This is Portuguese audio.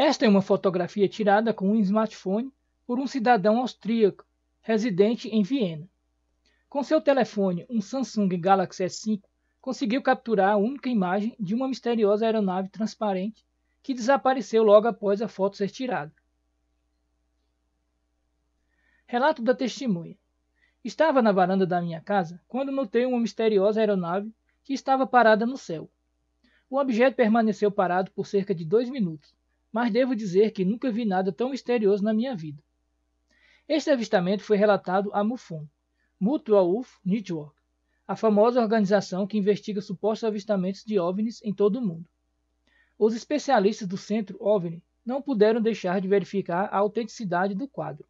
Esta é uma fotografia tirada com um smartphone por um cidadão austríaco residente em Viena. Com seu telefone, um Samsung Galaxy S5 conseguiu capturar a única imagem de uma misteriosa aeronave transparente que desapareceu logo após a foto ser tirada. Relato da testemunha: Estava na varanda da minha casa quando notei uma misteriosa aeronave que estava parada no céu. O objeto permaneceu parado por cerca de dois minutos, mas devo dizer que nunca vi nada tão misterioso na minha vida. Este avistamento foi relatado a MUFON, Mutual UFO Network, a famosa organização que investiga supostos avistamentos de OVNIs em todo o mundo. Os especialistas do Centro OVNI não puderam deixar de verificar a autenticidade do quadro.